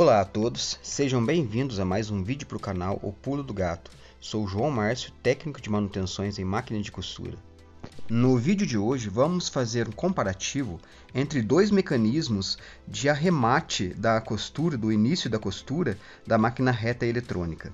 Olá a todos, sejam bem-vindos a mais um vídeo para o canal O Pulo do Gato. Sou João Márcio, técnico de manutenções em máquina de costura. No vídeo de hoje vamos fazer um comparativo entre dois mecanismos de arremate da costura, do início da costura, da máquina reta eletrônica.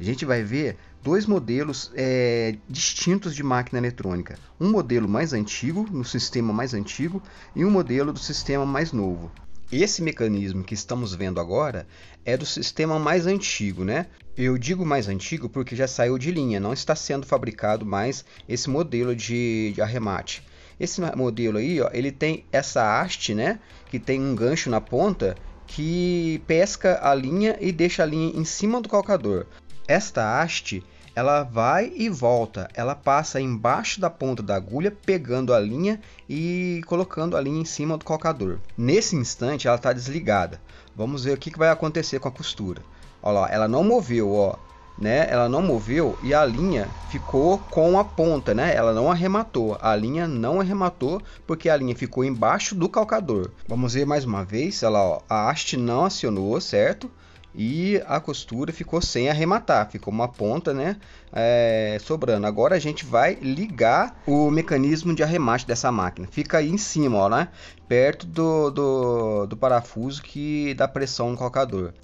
A gente vai ver dois modelos é, distintos de máquina eletrônica. Um modelo mais antigo, no sistema mais antigo, e um modelo do sistema mais novo. Esse mecanismo que estamos vendo agora é do sistema mais antigo, né? Eu digo mais antigo porque já saiu de linha, não está sendo fabricado mais esse modelo de, de arremate. Esse modelo aí, ó, ele tem essa haste, né? Que tem um gancho na ponta que pesca a linha e deixa a linha em cima do calcador. Esta haste ela vai e volta, ela passa embaixo da ponta da agulha, pegando a linha e colocando a linha em cima do cocador. Nesse instante ela está desligada. Vamos ver o que, que vai acontecer com a costura. Olha lá, ela não moveu, ó, né? Ela não moveu e a linha ficou com a ponta, né? Ela não arrematou. A linha não arrematou porque a linha ficou embaixo do calcador. Vamos ver mais uma vez, olha lá, ó, a haste não acionou, certo? e a costura ficou sem arrematar, ficou uma ponta, né, é, sobrando. Agora a gente vai ligar o mecanismo de arremate dessa máquina. Fica aí em cima, ó, né, perto do, do, do parafuso que dá pressão no calcador.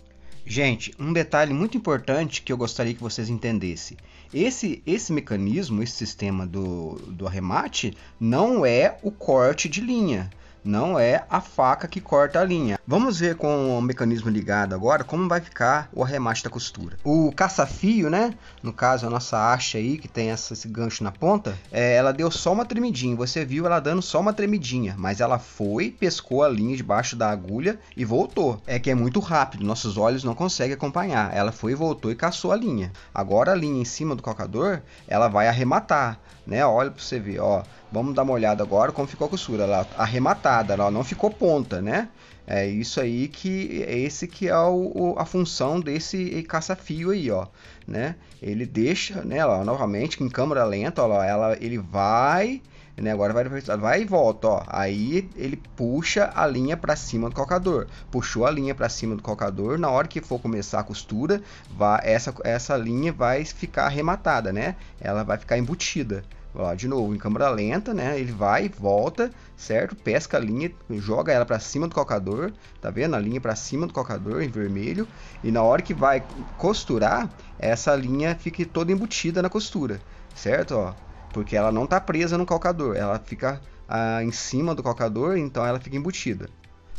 Gente, um detalhe muito importante que eu gostaria que vocês entendessem. Esse, esse mecanismo, esse sistema do, do arremate, não é o corte de linha não é a faca que corta a linha. Vamos ver com o mecanismo ligado agora como vai ficar o arremate da costura. O caça-fio, né? No caso, a nossa haste aí, que tem essa, esse gancho na ponta, é, ela deu só uma tremidinha. Você viu ela dando só uma tremidinha, mas ela foi, pescou a linha debaixo da agulha e voltou. É que é muito rápido, nossos olhos não conseguem acompanhar. Ela foi, voltou e caçou a linha. Agora a linha em cima do calcador, ela vai arrematar né? Olha para você ver, ó. Vamos dar uma olhada agora como ficou a costura, lá arrematada, ela não ficou ponta, né? É isso aí que é esse que é o, a função desse caça-fio aí, ó, né? Ele deixa, né, ó, novamente em câmera lenta, ó, ela ele vai né? Agora vai vai e volta, ó. Aí ele puxa a linha para cima do calcador. Puxou a linha para cima do calcador, na hora que for começar a costura, vai, essa, essa linha vai ficar arrematada, né? Ela vai ficar embutida. de novo, em câmera lenta, né? Ele vai, volta, certo? Pesca a linha, joga ela para cima do calcador, tá vendo? A linha para cima do calcador em vermelho. E na hora que vai costurar, essa linha fica toda embutida na costura, certo? Ó, porque ela não está presa no calcador, ela fica ah, em cima do calcador, então ela fica embutida.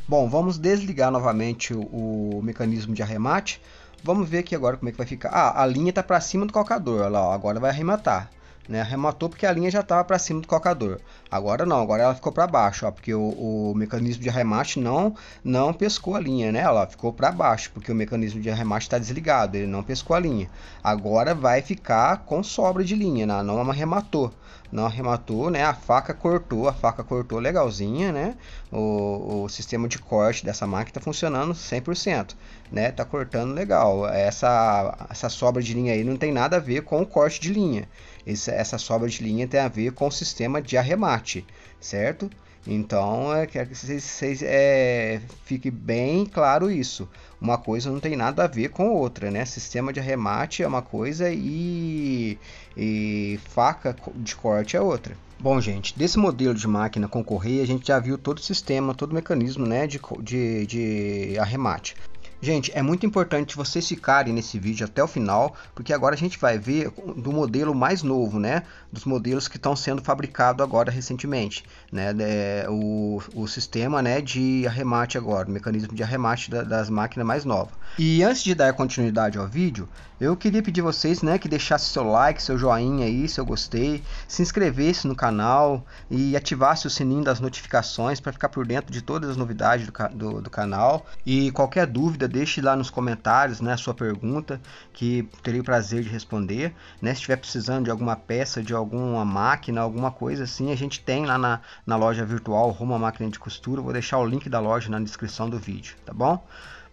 Bom, vamos desligar novamente o, o, mecanismo de arremate. Vamos ver aqui agora como é que vai ficar. Ah, a linha está para cima do calcador, olha lá, ó, agora vai arrematar. Né, arrematou porque a linha já estava para cima do calcador. Agora não, agora ela ficou para baixo, ó, porque o, o, mecanismo de arremate não não pescou a linha, né? Ela ficou para baixo porque o mecanismo de arremate está desligado, ele não pescou a linha. Agora vai ficar com sobra de linha, né? não arrematou, não arrematou, né? A faca cortou, a faca cortou legalzinha, né? O, o sistema de corte dessa máquina está funcionando 100%, né? Tá cortando legal. Essa essa sobra de linha aí não tem nada a ver com o corte de linha essa sobra de linha tem a ver com o sistema de arremate, certo? Então, é, quero é que vocês, vocês é, fique bem claro isso. Uma coisa não tem nada a ver com outra, né? Sistema de arremate é uma coisa e, e faca de corte é outra. Bom, gente, desse modelo de máquina com correia, a gente já viu todo o sistema, todo o mecanismo né, de, de, de arremate. Gente, é muito importante vocês ficarem nesse vídeo até o final, porque agora a gente vai ver do modelo mais novo, né? Dos modelos que estão sendo fabricados agora recentemente, né? É, o, o sistema né, de arremate agora, o mecanismo de arremate da, das máquinas mais novas. E antes de dar continuidade ao vídeo, eu queria pedir vocês né, que deixasse seu like, seu joinha aí, seu gostei, se inscrevesse no canal e ativasse o sininho das notificações para ficar por dentro de todas as novidades do, do, do, canal. E qualquer dúvida, deixe lá nos comentários né, a sua pergunta, que terei o prazer de responder. Né, se estiver precisando de alguma peça, de alguma máquina, alguma coisa assim, a gente tem lá na, na loja virtual Roma Máquina de Costura. Vou deixar o link da loja na descrição do vídeo, tá bom?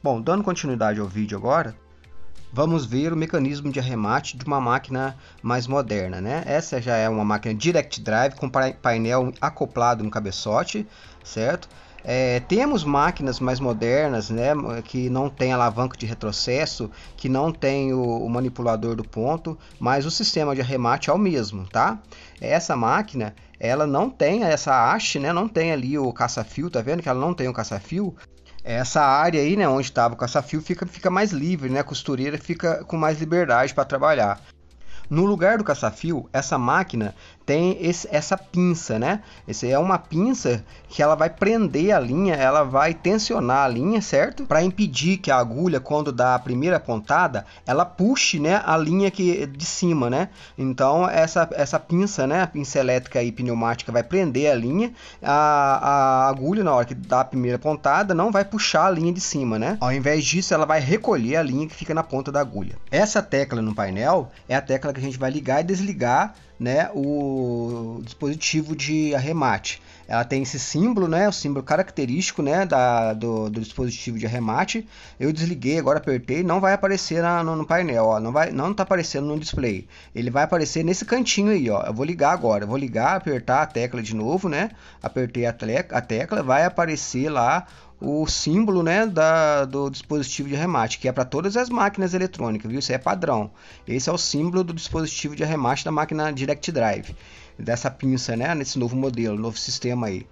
Bom, dando continuidade ao vídeo agora, vamos ver o mecanismo de arremate de uma máquina mais moderna. Né? Essa já é uma máquina direct drive com painel acoplado no cabeçote, certo? É, temos máquinas mais modernas, né, que não tem alavanca de retrocesso, que não tem o, o, manipulador do ponto, mas o sistema de arremate é o mesmo, tá? Essa máquina, ela não tem essa haste, né, não tem ali o caça-fio, tá vendo que ela não tem o caça-fio, é, essa área aí, né, onde estava o caça-fio, fica, fica mais livre, né? A costureira fica com mais liberdade para trabalhar. No lugar do caça-fio, essa máquina tem esse, essa pinça, né? Essa é uma pinça que ela vai prender a linha, ela vai tensionar a linha, certo? Para impedir que a agulha, quando dá a primeira pontada, ela puxe, né, a linha que de cima, né? Então essa essa pinça, né, a pinça elétrica e pneumática vai prender a linha, a, a agulha na hora que dá a primeira pontada não vai puxar a linha de cima, né? Ao invés disso, ela vai recolher a linha que fica na ponta da agulha. Essa tecla no painel é a tecla que a gente vai ligar e desligar né, o dispositivo de arremate. Ela tem esse símbolo, né, o símbolo característico né, da, do, do dispositivo de arremate. Eu desliguei, agora apertei, não vai aparecer na, no, no, painel, ó, não vai, não tá aparecendo no display. Ele vai aparecer nesse cantinho aí, ó. Eu vou ligar agora, vou ligar, apertar a tecla de novo, né? Apertei a, tecla, a tecla vai aparecer lá o símbolo né, da, do dispositivo de arremate, que é para todas as máquinas eletrônicas, viu? Isso é padrão. Esse é o símbolo do dispositivo de arremate da máquina Direct Drive, dessa pinça, né? Nesse novo modelo, novo sistema aí.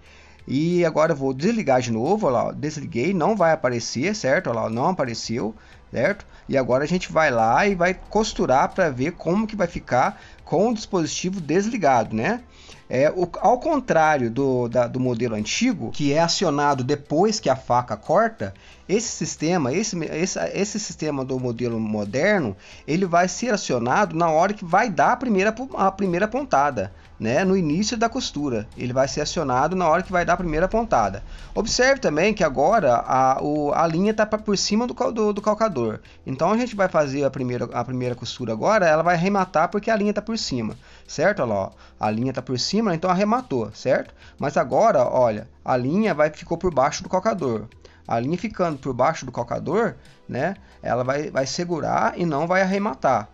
E agora eu vou desligar de novo, olha lá, desliguei, não vai aparecer, certo? Olha lá, não apareceu, certo? E agora a gente vai lá e vai costurar para ver como que vai ficar com o dispositivo desligado, né? É, o, ao contrário do, da, do modelo antigo, que é acionado depois que a faca corta, esse sistema, esse, esse, esse sistema do modelo moderno, ele vai ser acionado na hora que vai dar a primeira, a primeira pontada né, no início da costura. Ele vai ser acionado na hora que vai dar a primeira pontada. Observe também que agora a, o, a linha está por cima do, do, do, calcador. Então a gente vai fazer a primeira, a primeira costura agora, ela vai arrematar porque a linha está por cima, certo? Olha lá, ó, a linha está por cima, então arrematou, certo? Mas agora, olha, a linha vai ficou por baixo do calcador. A linha ficando por baixo do calcador, né, ela vai, vai segurar e não vai arrematar.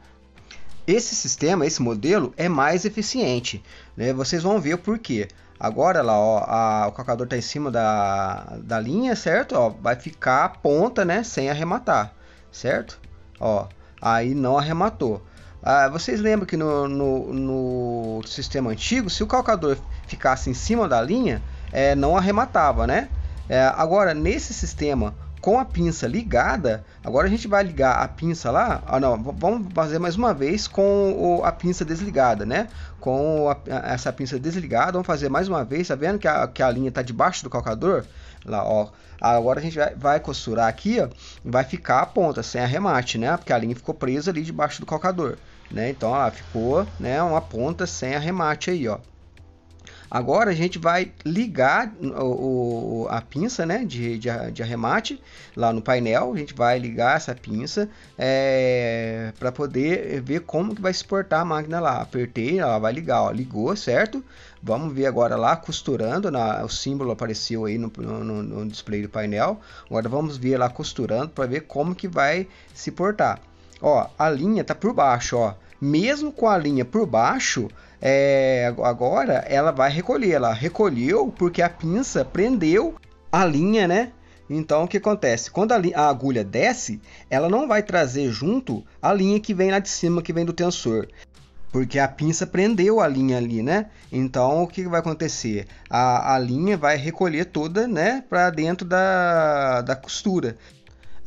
Esse sistema, esse modelo é mais eficiente. Né? Vocês vão ver o porquê. Agora lá, ó, a, o calcador está em cima da, da linha, certo? Ó, vai ficar a ponta, né? Sem arrematar, certo? Ó, aí não arrematou. Ah, vocês lembram que no, no, no, sistema antigo, se o calcador ficasse em cima da linha, é, não arrematava, né? É, agora, nesse sistema, com a pinça ligada, agora a gente vai ligar a pinça lá, ah não, vamos fazer mais uma vez com a pinça desligada, né? Com a, essa pinça desligada, vamos fazer mais uma vez, tá vendo que a, que a linha tá debaixo do calcador? Lá, ó. Agora a gente vai, vai costurar aqui, ó, vai ficar a ponta sem arremate, né? Porque a linha ficou presa ali debaixo do calcador, né? Então, ó, ficou, né, uma ponta sem arremate aí, ó. Agora a gente vai ligar o, o, a pinça né, de, de, de, arremate lá no painel. A gente vai ligar essa pinça é, para poder ver como que vai se portar a máquina lá. Apertei, ela vai ligar, ó, ligou, certo? Vamos ver agora lá costurando, na, o símbolo apareceu aí no, no, no display do painel. Agora vamos ver lá costurando para ver como que vai se portar. Ó, a linha tá por baixo, ó mesmo com a linha por baixo, é, agora ela vai recolher. Ela recolheu porque a pinça prendeu a linha, né? Então o que acontece? Quando a, a, agulha desce, ela não vai trazer junto a linha que vem lá de cima, que vem do tensor. Porque a pinça prendeu a linha ali, né? Então o que vai acontecer? A, a linha vai recolher toda, né, para dentro da, da costura.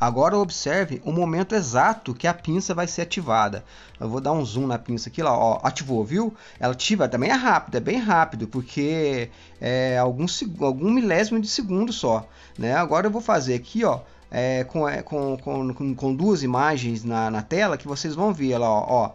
Agora observe o momento exato que a pinça vai ser ativada. Eu vou dar um zoom na pinça aqui, lá, ó, ativou, viu? Ela ativa, também é rápido, é bem rápido, porque é algum, algum milésimo de segundo só, né? Agora eu vou fazer aqui, ó, é, com, é, com, com, com, duas imagens na, na, tela que vocês vão ver, lá, ó, ó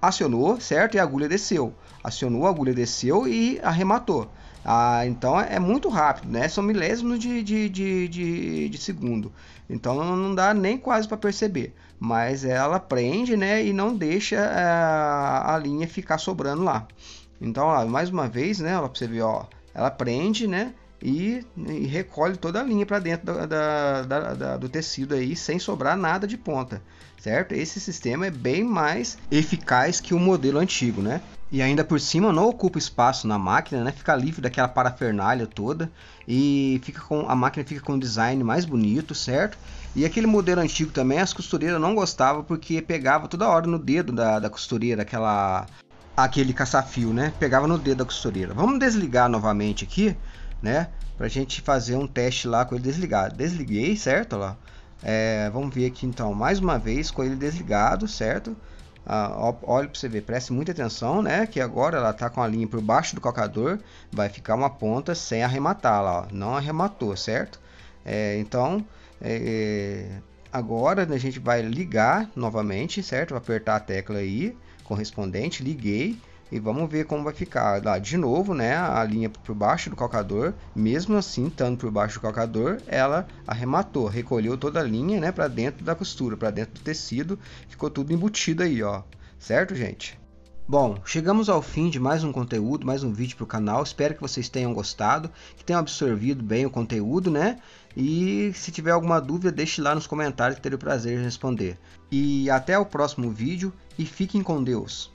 acionou, certo? E a agulha desceu. Acionou, a agulha desceu e arrematou. Ah, então é, é muito rápido, né? São milésimos de, de, de, de, de segundo. Então não dá nem quase para perceber. Mas ela prende, né? E não deixa a, eh, a linha ficar sobrando lá. Então, ó, mais uma vez, né? Ó, pra você ver, ó. Ela prende, né? e, e recolhe toda a linha para dentro da, da, da, da, do tecido aí, sem sobrar nada de ponta, certo? Esse sistema é bem mais eficaz que o modelo antigo, né? E ainda por cima não ocupa espaço na máquina, né? Fica livre daquela parafernália toda e fica com a máquina fica com um design mais bonito, certo? E aquele modelo antigo também as costureiras não gostavam porque pegava toda hora no dedo da, da costureira aquela aquele caça-fio, né? Pegava no dedo da costureira. Vamos desligar novamente aqui né? Pra gente fazer um teste lá com ele desligado. Desliguei, certo? Lá. É, vamos ver aqui então, mais uma vez com ele desligado, certo? Ah, olha para você ver, preste muita atenção, né? Que agora ela tá com a linha por baixo do calcador, vai ficar uma ponta sem arrematar lá, ó. não arrematou, certo? É, então, é, é agora a gente vai ligar novamente, certo? Vou apertar a tecla aí correspondente, liguei, e vamos ver como vai ficar lá ah, de novo, né? A linha por baixo do calcador, mesmo assim, estando por baixo do calcador, ela arrematou, recolheu toda a linha, né, para dentro da costura, para dentro do tecido, ficou tudo embutido aí, ó. Certo, gente? Bom, chegamos ao fim de mais um conteúdo, mais um vídeo para o canal. Espero que vocês tenham gostado, que tenham absorvido bem o conteúdo, né? E se tiver alguma dúvida, deixe lá nos comentários que terei o prazer de responder. E até o próximo vídeo e fiquem com Deus!